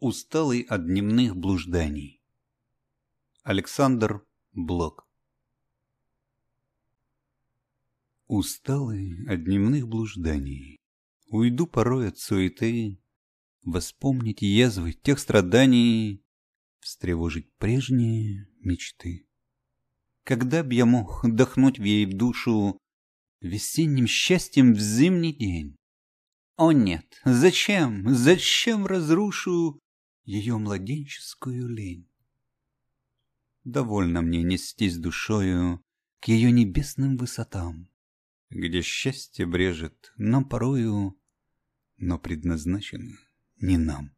Усталый от дневных блужданий. Александр Блок Усталый от дневных блужданий, Уйду порой от суеты, Воспомнить язвы тех страданий, Встревожить прежние мечты. Когда б я мог отдохнуть в ей душу Весенним счастьем в зимний день? О нет, зачем, зачем разрушу ее младенческую лень. Довольно мне нестись душою к ее небесным высотам, где счастье брежет нам порою, но предназначено не нам.